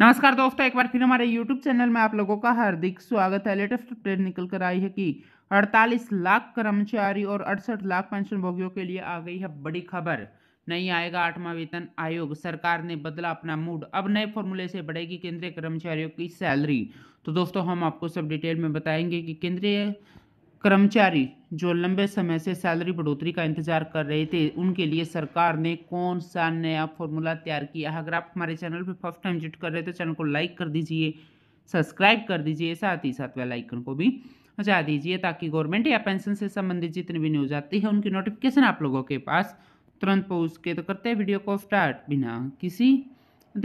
नमस्कार दोस्तों एक बार फिर हमारे YouTube चैनल में आप लोगों का हार्दिक स्वागत है लेटेस्ट अपडेट निकल कर आई है कि 48 लाख कर्मचारी और अड़सठ लाख पेंशन भोगियों के लिए आ गई है बड़ी खबर नहीं आएगा आठवां वेतन आयोग सरकार ने बदला अपना मूड अब नए फॉर्मूले से बढ़ेगी केंद्रीय कर्मचारियों की सैलरी तो दोस्तों हम आपको सब डिटेल में बताएंगे कि केंद्रीय कर्मचारी जो लंबे समय से सैलरी बढ़ोतरी का इंतजार कर रहे थे उनके लिए सरकार ने कौन सा नया फॉर्मूला तैयार किया है अगर आप हमारे चैनल पर फर्स्ट टाइम विजिट कर रहे हैं तो चैनल को लाइक कर दीजिए सब्सक्राइब कर दीजिए साथ ही साथ वेलाइकन को भी बचा दीजिए ताकि गवर्नमेंट या पेंशन से संबंधित जितनी भी न्यूज आती है उनकी नोटिफिकेशन आप लोगों के पास तुरंत पहुँच के तो करते हैं वीडियो को स्टार्ट बिना किसी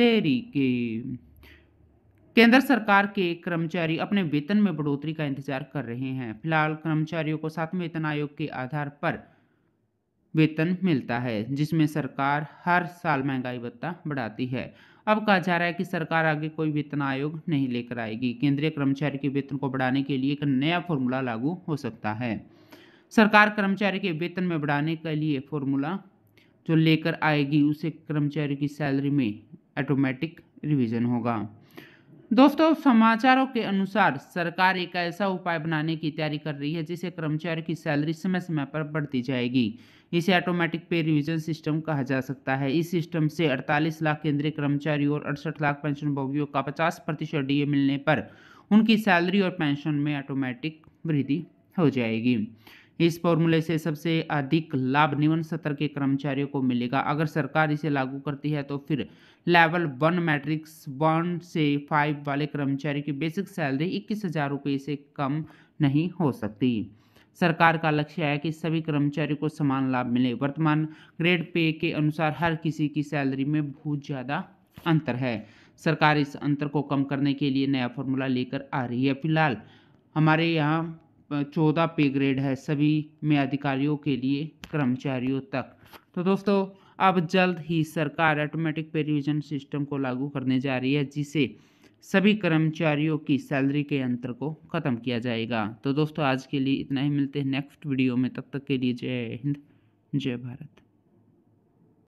देरी के केंद्र सरकार के कर्मचारी अपने वेतन में बढ़ोतरी का इंतजार कर रहे हैं फिलहाल कर्मचारियों को सातवें वेतन आयोग के आधार पर वेतन मिलता है जिसमें सरकार हर साल महंगाई भत्ता बढ़ाती है अब कहा जा रहा है कि सरकार आगे कोई वेतन आयोग नहीं लेकर आएगी केंद्रीय कर्मचारी के वेतन को बढ़ाने के लिए एक नया फॉर्मूला लागू हो सकता है सरकार कर्मचारी के वेतन में बढ़ाने के लिए फॉर्मूला जो लेकर आएगी उसे कर्मचारी की सैलरी में ऑटोमेटिक रिविजन होगा दोस्तों समाचारों के अनुसार सरकार एक ऐसा उपाय बनाने की तैयारी कर रही है जिसे कर्मचारियों की सैलरी समय समय पर बढ़ती जाएगी इसे ऑटोमेटिक पे रिवीजन सिस्टम कहा जा सकता है इस सिस्टम से 48 लाख केंद्रीय कर्मचारियों और अड़सठ लाख पेंशनभोगियों का 50 प्रतिशत डी मिलने पर उनकी सैलरी और पेंशन में ऑटोमेटिक वृद्धि हो जाएगी इस फॉर्मूले से सबसे अधिक लाभ निम्न सत्र के कर्मचारियों को मिलेगा अगर सरकार इसे लागू करती है तो फिर लेवल वन मैट्रिक्स वन से फाइव वाले कर्मचारी की बेसिक सैलरी इक्कीस हज़ार रुपये से कम नहीं हो सकती सरकार का लक्ष्य है कि सभी कर्मचारियों को समान लाभ मिले वर्तमान ग्रेड पे के अनुसार हर किसी की सैलरी में बहुत ज़्यादा अंतर है सरकार इस अंतर को कम करने के लिए नया फॉर्मूला लेकर आ रही है फिलहाल हमारे यहाँ चौदह पे ग्रेड है सभी में अधिकारियों के लिए कर्मचारियों तक तो दोस्तों अब जल्द ही सरकार ऑटोमेटिक पे रिविजन सिस्टम को लागू करने जा रही है जिसे सभी कर्मचारियों की सैलरी के अंतर को ख़त्म किया जाएगा तो दोस्तों आज के लिए इतना ही मिलते हैं नेक्स्ट वीडियो में तब तक के लिए जय हिंद जय भारत